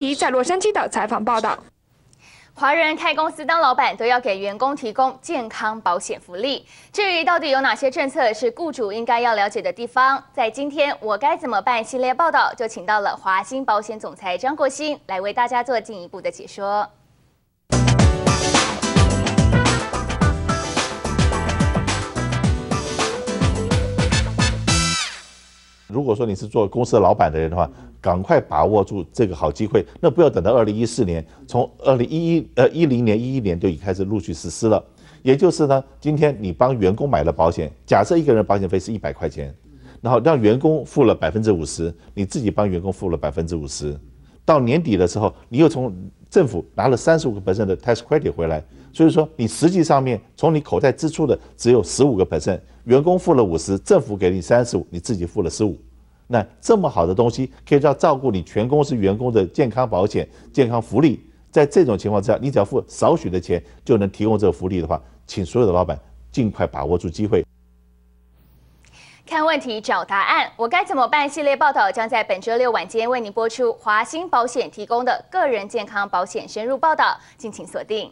一在洛杉矶的采访报道，华人开公司当老板都要给员工提供健康保险福利。至于到底有哪些政策是雇主应该要了解的地方，在今天我该怎么办系列报道就请到了华兴保险总裁张国兴来为大家做进一步的解说。如果说你是做公司的老板的人的话，赶快把握住这个好机会，那不要等到二零一四年。从二零一一呃一零年一一年就已开始陆续实施了。也就是呢，今天你帮员工买了保险，假设一个人保险费是一百块钱，然后让员工付了百分之五十，你自己帮员工付了百分之五十，到年底的时候，你又从。政府拿了三十五个 percent 的 tax credit 回来，所以说你实际上面从你口袋支出的只有十五个 percent，员工付了五十，政府给你三十五，你自己付了十五。那这么好的东西，可以叫照顾你全公司员工的健康保险、健康福利，在这种情况之下，你只要付少许的钱就能提供这个福利的话，请所有的老板尽快把握住机会。看问题找答案，我该怎么办？系列报道将在本周六晚间为您播出。华兴保险提供的个人健康保险深入报道，敬请锁定。